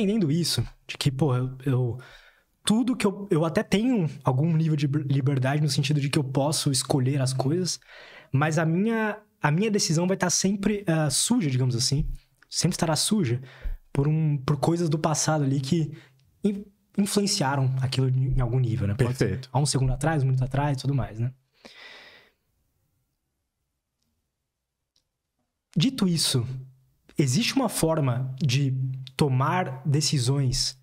entendendo isso, de que, pô, eu, eu tudo que eu, eu até tenho algum nível de liberdade no sentido de que eu posso escolher as coisas, mas a minha, a minha decisão vai estar sempre uh, suja, digamos assim, sempre estará suja por um por coisas do passado ali que in, influenciaram aquilo em algum nível, né? Pode Perfeito. há um segundo atrás, um minuto atrás, tudo mais, né? Dito isso, Existe uma forma de tomar decisões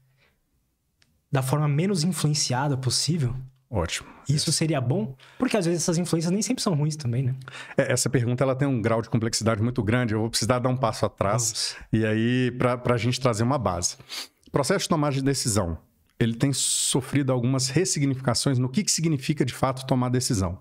da forma menos influenciada possível? Ótimo. Isso seria bom? Porque às vezes essas influências nem sempre são ruins também, né? É, essa pergunta ela tem um grau de complexidade muito grande. Eu vou precisar dar um passo atrás Vamos. e aí para a gente trazer uma base. O processo de tomada de decisão, ele tem sofrido algumas ressignificações no que, que significa de fato tomar decisão.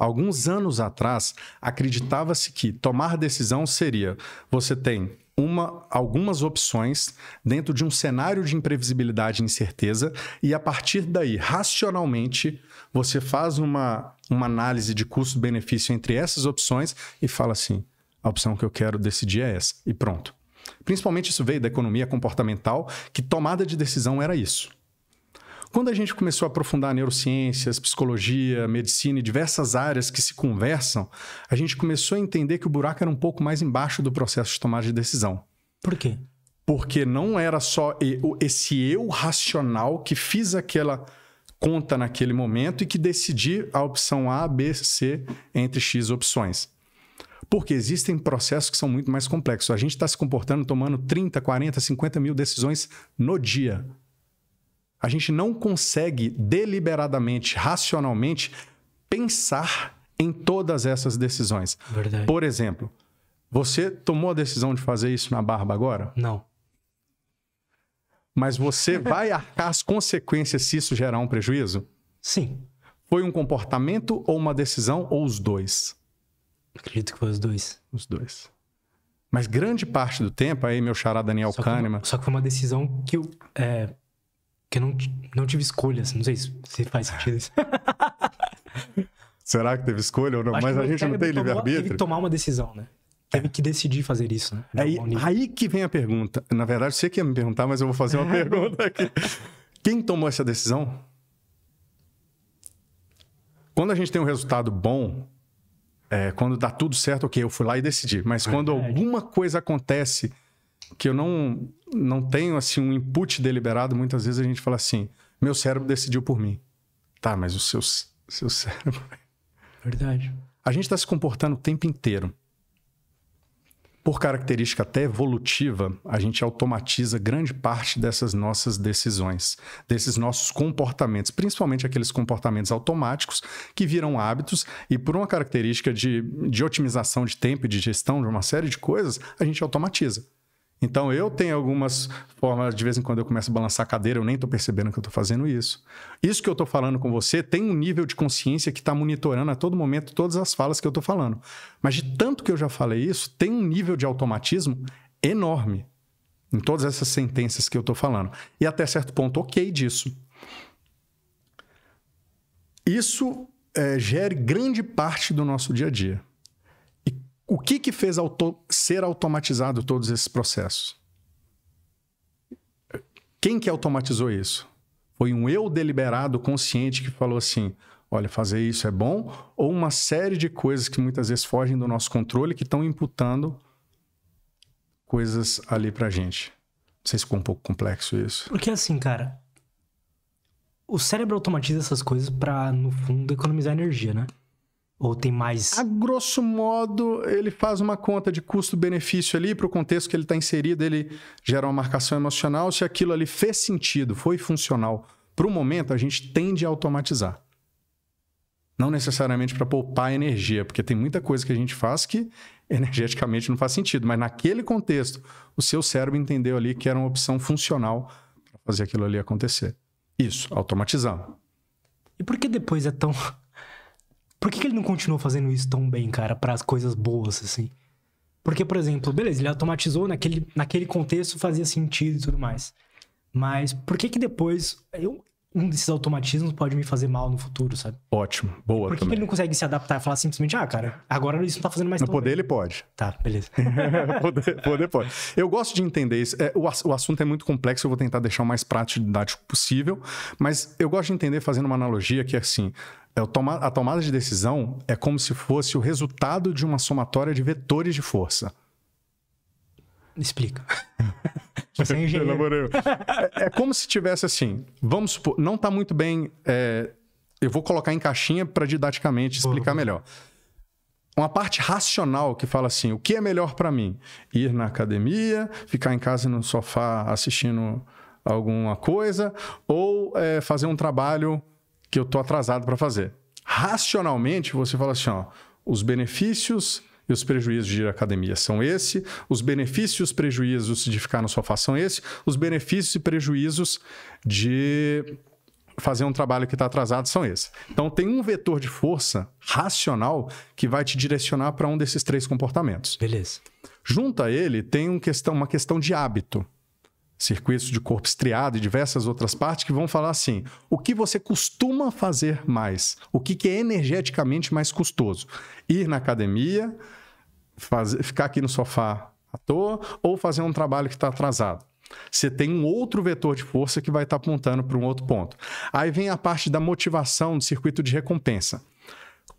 Alguns anos atrás, acreditava-se que tomar decisão seria: você tem uma, algumas opções dentro de um cenário de imprevisibilidade e incerteza, e a partir daí, racionalmente, você faz uma, uma análise de custo-benefício entre essas opções e fala assim: a opção que eu quero decidir é essa, e pronto. Principalmente isso veio da economia comportamental, que tomada de decisão era isso. Quando a gente começou a aprofundar neurociências, psicologia, medicina e diversas áreas que se conversam, a gente começou a entender que o buraco era um pouco mais embaixo do processo de tomada de decisão. Por quê? Porque não era só esse eu racional que fiz aquela conta naquele momento e que decidi a opção A, B, C entre X opções. Porque existem processos que são muito mais complexos. A gente está se comportando tomando 30, 40, 50 mil decisões no dia. A gente não consegue deliberadamente, racionalmente, pensar em todas essas decisões. Verdade. Por exemplo, você tomou a decisão de fazer isso na barba agora? Não. Mas você vai arcar as consequências se isso gerar um prejuízo? Sim. Foi um comportamento ou uma decisão ou os dois? Acredito que foi os dois. Os dois. Mas grande parte do tempo, aí meu xará Daniel só Kahneman... só que foi uma decisão que eu é, que eu não, não tive escolhas. Não sei se, faz sentido isso. Será que teve escolha ou não? Acho Mas a gente não tem livre-arbítrio. Teve que tomar uma decisão, né? Teve que decidir fazer isso, né? Aí, aí, que vem a pergunta. Na verdade, você que ia me perguntar, mas eu vou fazer uma pergunta aqui. Quem tomou essa decisão? Quando a gente tem um resultado bom, é, quando dá tudo certo, ok, eu fui lá e decidi. Mas quando alguma coisa acontece que eu não, não tenho assim um input deliberado, muitas vezes a gente fala assim: meu cérebro decidiu por mim. Tá, mas o seu, seu cérebro. Verdade. A gente está se comportando o tempo inteiro. Por característica até evolutiva, a gente automatiza grande parte dessas nossas decisões, desses nossos comportamentos, principalmente aqueles comportamentos automáticos que viram hábitos e, por uma característica de, de otimização de tempo e de gestão de uma série de coisas, a gente automatiza. Então eu tenho algumas formas, de vez em quando eu começo a balançar a cadeira, eu nem estou percebendo que eu estou fazendo isso. Isso que eu estou falando com você tem um nível de consciência que está monitorando a todo momento todas as falas que eu estou falando. Mas de tanto que eu já falei isso, tem um nível de automatismo enorme em todas essas sentenças que eu estou falando. E até certo ponto, ok disso. Isso é, gere grande parte do nosso dia a dia o que que fez auto ser automatizado todos esses processos? Quem que automatizou isso? Foi um eu deliberado, consciente, que falou assim: olha, fazer isso é bom, ou uma série de coisas que muitas vezes fogem do nosso controle que estão imputando coisas ali pra gente. Não sei se ficou um pouco complexo isso. Porque assim, cara, o cérebro automatiza essas coisas para no fundo economizar energia, né? Ou tem mais. A grosso modo, ele faz uma conta de custo-benefício ali, para o contexto que ele está inserido, ele gera uma marcação emocional. Se aquilo ali fez sentido, foi funcional para o momento, a gente tende a automatizar. Não necessariamente para poupar energia, porque tem muita coisa que a gente faz que energeticamente não faz sentido, mas naquele contexto, o seu cérebro entendeu ali que era uma opção funcional para fazer aquilo ali acontecer. Isso, automatizar. E por que depois é tão por que, que ele não continuou fazendo isso tão bem, cara, para as coisas boas, assim? Porque, por exemplo, beleza, ele automatizou naquele, naquele contexto, fazia sentido e tudo mais. Mas por que que depois eu, um desses automatismos pode me fazer mal no futuro, sabe? Ótimo, boa Por que, também. ele não consegue se adaptar e falar simplesmente, ah, cara, agora isso não tá fazendo mais No poder bem. ele pode. Tá, beleza. poder, poder pode. Eu gosto de entender isso. É, o, o assunto é muito complexo, eu vou tentar deixar o mais prático e didático possível, mas eu gosto de entender fazendo uma analogia que é assim, é, a tomada de decisão é como se fosse o resultado de uma somatória de vetores de força. Explica. Você é engenheiro. É, é, como se tivesse assim, vamos supor, não está muito bem. É, eu vou colocar em caixinha para didaticamente explicar uhum. melhor. Uma parte racional que fala assim: o que é melhor para mim? Ir na academia, ficar em casa no sofá assistindo alguma coisa, ou é, fazer um trabalho que eu tô atrasado para fazer. Racionalmente, você fala assim, ó, os benefícios e os prejuízos de ir à academia são esse, os benefícios e os prejuízos de ficar no sofá são esse, os benefícios e prejuízos de fazer um trabalho que está atrasado são esses. Então tem um vetor de força racional que vai te direcionar para um desses três comportamentos. Beleza. Junta ele tem um questão, uma questão de hábito circuitos de corpo estriado e diversas outras partes que vão falar assim: o que você costuma fazer mais? O que, que é energeticamente mais custoso? Ir na academia, fazer, ficar aqui no sofá à toa ou fazer um trabalho que está atrasado? Você tem um outro vetor de força que vai estar tá apontando para um outro ponto. Aí vem a parte da motivação do circuito de recompensa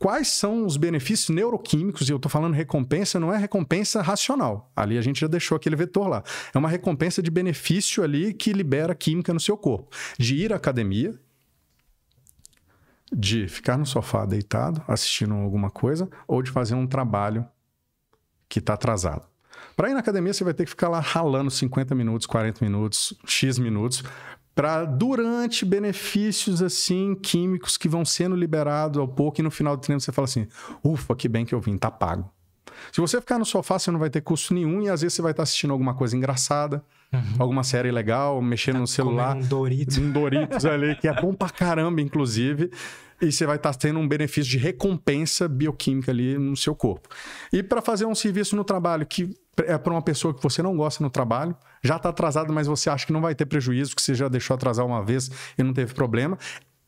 quais são os benefícios neuroquímicos, e eu estou falando recompensa, não é recompensa racional. Ali a gente já deixou aquele vetor lá. É uma recompensa de benefício ali que libera química no seu corpo. De ir à academia, de ficar no sofá deitado, assistindo alguma coisa, ou de fazer um trabalho que está atrasado. Para ir na academia, você vai ter que ficar lá ralando 50 minutos, 40 minutos, X minutos, para durante benefícios assim químicos que vão sendo liberados ao pouco e no final do treino você fala assim: "Ufa, que bem que eu vim, tá pago". Se você ficar no sofá, você não vai ter custo nenhum e às vezes você vai estar tá assistindo alguma coisa engraçada, uhum. alguma série legal, mexendo tá no celular. Um Doritos. Um Doritos ali, que é bom pra caramba, inclusive e você vai estar tá tendo um benefício de recompensa bioquímica ali no seu corpo. E para fazer um serviço no trabalho que é para uma pessoa que você não gosta no trabalho, já está atrasado, mas você acha que não vai ter prejuízo, que você já deixou atrasar uma vez e não teve problema,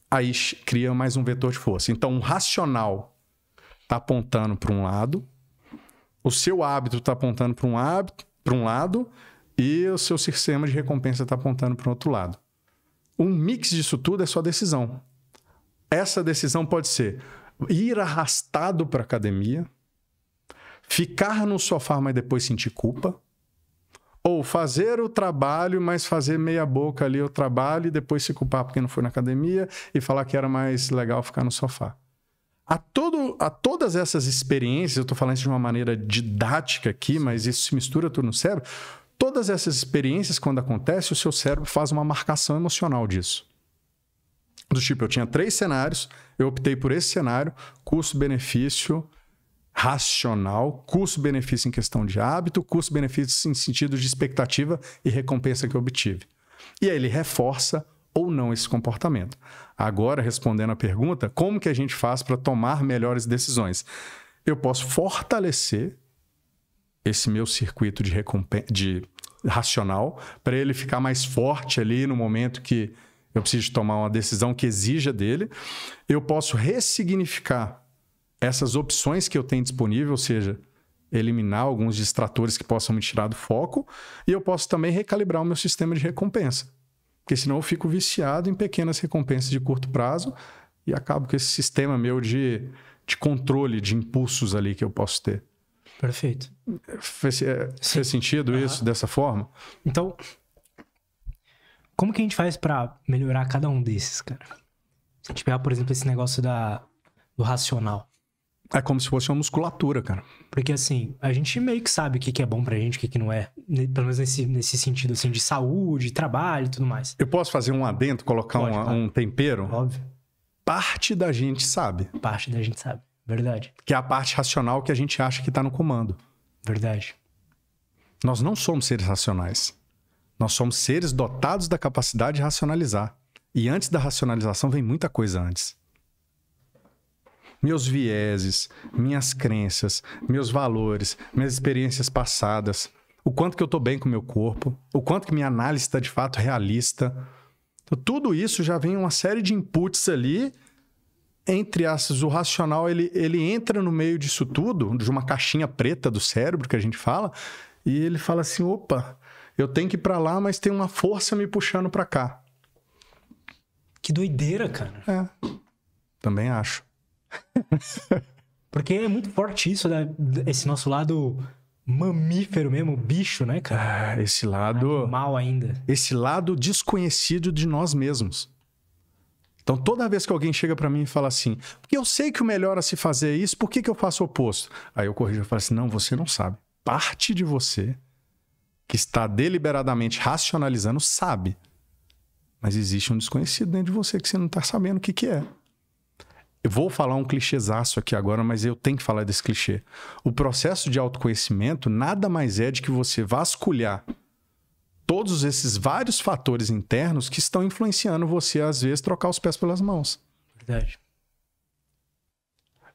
aí cria mais um vetor de força. Então, o um racional está apontando para um lado, o seu hábito está apontando para um hábito, para um lado, e o seu sistema de recompensa está apontando para o outro lado. Um mix disso tudo é só decisão. Essa decisão pode ser ir arrastado para academia, ficar no sofá, mas depois sentir culpa, ou fazer o trabalho, mas fazer meia boca ali o trabalho e depois se culpar porque não foi na academia e falar que era mais legal ficar no sofá. A, todo, a todas essas experiências, eu estou falando isso de uma maneira didática aqui, mas isso se mistura tudo no cérebro. Todas essas experiências, quando acontece, o seu cérebro faz uma marcação emocional disso. Do tipo, eu tinha três cenários, eu optei por esse cenário, custo-benefício racional, custo-benefício em questão de hábito, custo-benefício em sentido de expectativa e recompensa que eu obtive. E aí ele reforça ou não esse comportamento. Agora, respondendo à pergunta, como que a gente faz para tomar melhores decisões? Eu posso fortalecer esse meu circuito de, de racional para ele ficar mais forte ali no momento que eu preciso tomar uma decisão que exija dele, eu posso ressignificar essas opções que eu tenho disponível, ou seja, eliminar alguns distratores que possam me tirar do foco, e eu posso também recalibrar o meu sistema de recompensa. Porque senão eu fico viciado em pequenas recompensas de curto prazo e acabo com esse sistema meu de, de controle de impulsos ali que eu posso ter. Perfeito. Fez, é, fez sentido uhum. isso dessa forma? Então, como que a gente faz para melhorar cada um desses, cara? A gente pegar, por exemplo, esse negócio da, do racional. É como se fosse uma musculatura, cara. Porque assim, a gente meio que sabe o que, é bom pra gente, o que, não é. Pelo menos nesse, nesse sentido, assim, de saúde, trabalho e tudo mais. Eu posso fazer um adentro, colocar Pode, um, um tempero? Óbvio. Parte da gente sabe. Parte da gente sabe. Verdade. Que é a parte racional que a gente acha que tá no comando. Verdade. Nós não somos seres racionais. Nós somos seres dotados da capacidade de racionalizar. E antes da racionalização vem muita coisa antes. Meus vieses, minhas crenças, meus valores, minhas experiências passadas, o quanto que eu estou bem com meu corpo, o quanto que minha análise está de fato realista. Então, tudo isso já vem uma série de inputs ali entre aspas, o racional ele, ele entra no meio disso tudo, de uma caixinha preta do cérebro que a gente fala, e ele fala assim: opa, eu tenho que ir para lá, mas tem uma força me puxando para cá. Que doideira, cara. É. Também acho. Porque é muito forte isso, né? esse nosso lado mamífero mesmo, bicho, né, cara? Ah, esse lado. Mal ainda. Esse lado desconhecido de nós mesmos. Então, toda vez que alguém chega para mim e fala assim, porque eu sei que o melhor a se fazer é isso, por que, que eu faço o oposto? Aí eu corrijo e falo assim: não, você não sabe. Parte de você que está deliberadamente racionalizando sabe. Mas existe um desconhecido dentro de você que você não está sabendo o que, que é. Eu vou falar um clichêzaço aqui agora, mas eu tenho que falar desse clichê. O processo de autoconhecimento nada mais é de que você vasculhar todos esses vários fatores internos que estão influenciando você, às vezes, trocar os pés pelas mãos. Verdade.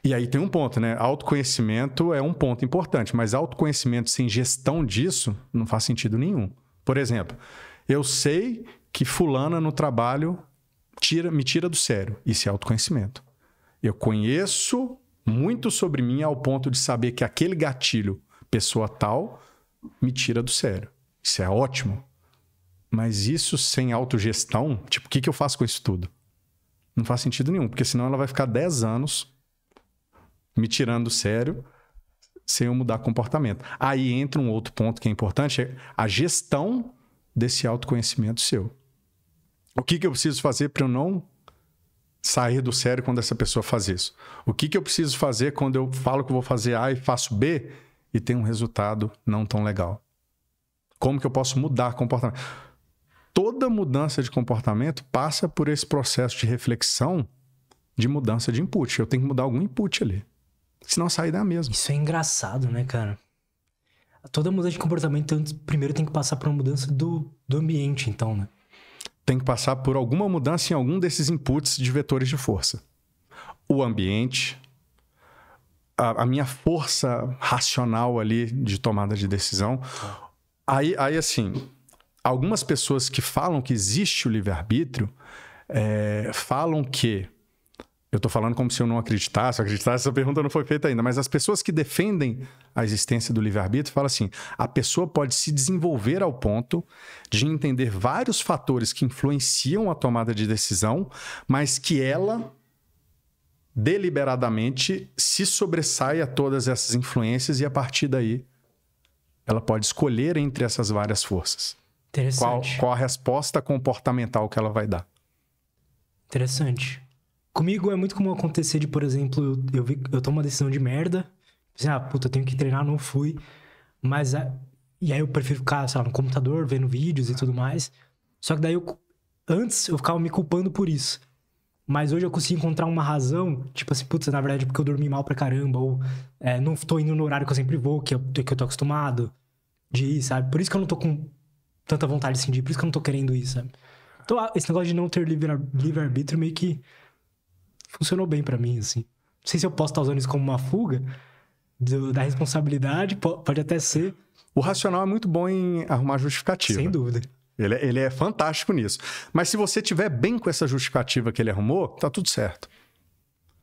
E aí tem um ponto, né? Autoconhecimento é um ponto importante, mas autoconhecimento sem gestão disso não faz sentido nenhum. Por exemplo, eu sei que fulana no trabalho tira, me tira do sério. Isso é autoconhecimento. Eu conheço muito sobre mim ao ponto de saber que aquele gatilho, pessoa tal, me tira do sério. Isso é ótimo. Mas isso sem autogestão, tipo, o que, que eu faço com isso tudo? Não faz sentido nenhum, porque senão ela vai ficar 10 anos me tirando sério sem eu mudar comportamento. Aí entra um outro ponto que é importante, é a gestão desse autoconhecimento seu. O que, que eu preciso fazer para eu não sair do sério quando essa pessoa faz isso? O que, que eu preciso fazer quando eu falo que vou fazer A e faço B e tem um resultado não tão legal? Como que eu posso mudar comportamento? Toda mudança de comportamento passa por esse processo de reflexão de mudança de input. Eu tenho que mudar algum input ali. Senão sair da mesma. Isso é engraçado, né, cara? Toda mudança de comportamento então, primeiro tem que passar por uma mudança do, do ambiente, então, né? Tem que passar por alguma mudança em algum desses inputs de vetores de força. O ambiente, a, a minha força racional ali de tomada de decisão. Aí, aí assim, algumas pessoas que falam que existe o livre-arbítrio é, falam que eu estou falando como se eu não acreditasse, eu acreditasse, essa pergunta não foi feita ainda, mas as pessoas que defendem a existência do livre-arbítrio falam assim: a pessoa pode se desenvolver ao ponto de entender vários fatores que influenciam a tomada de decisão, mas que ela deliberadamente se sobressai a todas essas influências e a partir daí ela pode escolher entre essas várias forças. Qual, qual a resposta comportamental que ela vai dar? Interessante. Comigo é muito comum acontecer de, por exemplo, eu, eu, vi, eu tomo uma decisão de merda. Assim, ah, puta, eu tenho que treinar, não fui. Mas. A, ah, e aí eu prefiro ficar, sei lá, no computador, vendo vídeos e tudo mais. Só que daí eu. Antes eu ficava me culpando por isso. Mas hoje eu consigo encontrar uma razão, tipo assim, putz, na verdade é porque eu dormi mal pra caramba, ou é, não tô indo no horário que eu sempre vou, que eu, que eu tô acostumado de ir, sabe? Por isso que eu não tô com tanta vontade assim, de sentir, por isso que eu não tô querendo ir, sabe? Então ah, esse negócio de não ter livre-arbítrio livre meio que funcionou bem para mim, assim. Não sei se eu posso estar tá usando isso como uma fuga do, da responsabilidade, pode até ser. O racional é muito bom em arrumar justificativa. Sem dúvida. Ele é, ele é fantástico nisso. Mas se você tiver bem com essa justificativa que ele arrumou, tá tudo certo.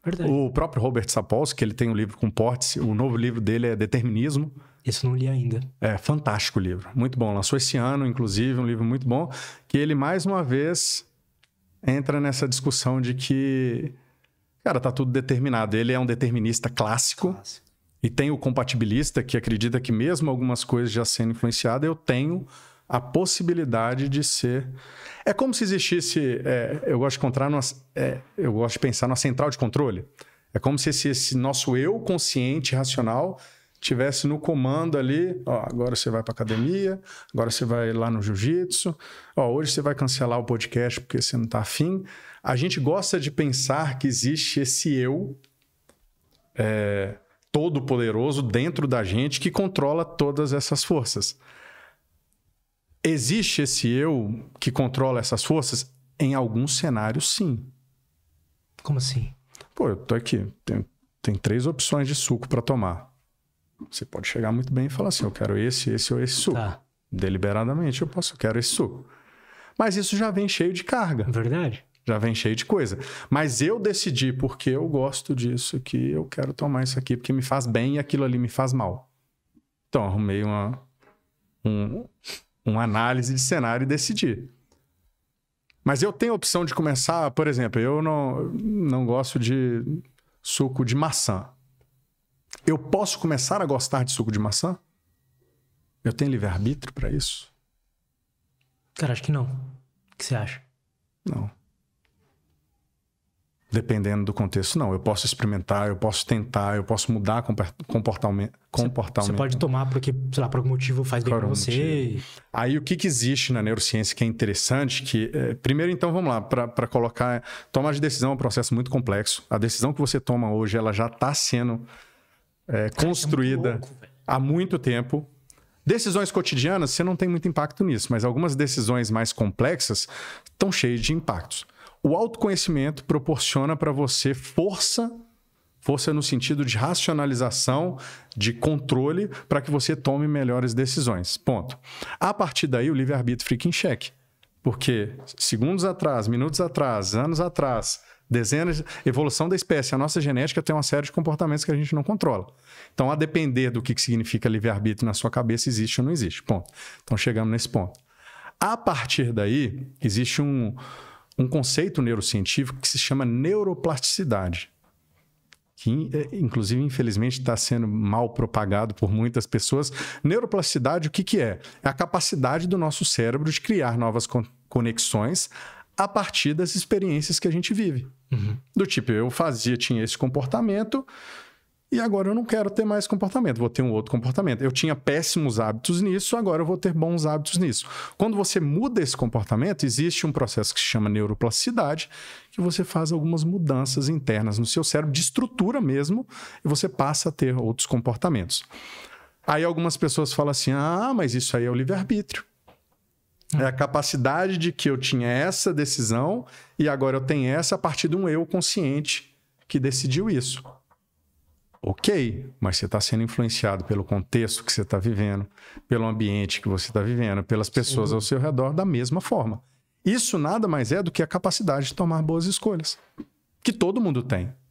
Verdade. O próprio Robert Sapolsky, ele tem um livro com Portes, o novo livro dele é Determinismo. Isso não li ainda. É, fantástico o livro, muito bom. Lançou esse ano, inclusive, um livro muito bom, que ele mais uma vez entra nessa discussão de que Cara, tá tudo determinado. Ele é um determinista clássico. clássico. E tem o compatibilista que acredita que mesmo algumas coisas já sendo influenciadas, eu tenho a possibilidade de ser. É como se existisse. É, eu gosto de encontrar numa, é, eu gosto de pensar numa central de controle. É como se esse, esse nosso eu consciente, racional, tivesse no comando ali, ó, agora você vai para academia, agora você vai lá no jiu-jitsu, hoje você vai cancelar o podcast porque você não está afim. A gente gosta de pensar que existe esse eu é, todo poderoso dentro da gente que controla todas essas forças. Existe esse eu que controla essas forças? Em alguns cenários, sim. Como assim? Pô, eu tô aqui, tem, tem três opções de suco para tomar. Você pode chegar muito bem e falar assim: eu quero esse, esse ou esse suco. Tá. Deliberadamente eu posso, eu quero esse suco. Mas isso já vem cheio de carga. É verdade. Já vem cheio de coisa. Mas eu decidi porque eu gosto disso, que eu quero tomar isso aqui, porque me faz bem e aquilo ali me faz mal. Então, arrumei uma, um, uma análise de cenário e decidi. Mas eu tenho a opção de começar, por exemplo, eu não, não gosto de suco de maçã. Eu posso começar a gostar de suco de maçã? Eu tenho livre-arbítrio para isso? Cara, acho que não. O que você acha? Não. Dependendo do contexto, não. Eu posso experimentar, eu posso tentar, eu posso mudar comportamento. comportamento. Você pode tomar porque, sei lá, por algum motivo faz bem para você. Aí o que, que existe na neurociência que é interessante? Que é, primeiro, então, vamos lá, para colocar, tomar de decisão é um processo muito complexo. A decisão que você toma hoje, ela já está sendo é, construída é muito louco, há muito tempo. Decisões cotidianas, você não tem muito impacto nisso, mas algumas decisões mais complexas estão cheias de impactos. O autoconhecimento proporciona para você força, força no sentido de racionalização, de controle, para que você tome melhores decisões. Ponto. A partir daí, o livre-arbítrio fica em xeque. Porque segundos atrás, minutos atrás, anos atrás, Dezenas, evolução da espécie. A nossa genética tem uma série de comportamentos que a gente não controla. Então, a depender do que significa livre-arbítrio na sua cabeça, existe ou não existe. Ponto. Então, chegamos nesse ponto. A partir daí, existe um, um conceito neurocientífico que se chama neuroplasticidade, que é, inclusive infelizmente está sendo mal propagado por muitas pessoas. Neuroplasticidade, o que, que é? É a capacidade do nosso cérebro de criar novas conexões a partir das experiências que a gente vive. Uhum. Do tipo, eu fazia, tinha esse comportamento e agora eu não quero ter mais comportamento, vou ter um outro comportamento. Eu tinha péssimos hábitos nisso, agora eu vou ter bons hábitos nisso. Quando você muda esse comportamento, existe um processo que se chama neuroplasticidade, que você faz algumas mudanças internas no seu cérebro, de estrutura mesmo, e você passa a ter outros comportamentos. Aí algumas pessoas falam assim: ah, mas isso aí é o livre-arbítrio. É a capacidade de que eu tinha essa decisão e agora eu tenho essa a partir de um eu consciente que decidiu isso. Ok, mas você está sendo influenciado pelo contexto que você está vivendo, pelo ambiente que você está vivendo, pelas pessoas Sim. ao seu redor da mesma forma. Isso nada mais é do que a capacidade de tomar boas escolhas, que todo mundo tem.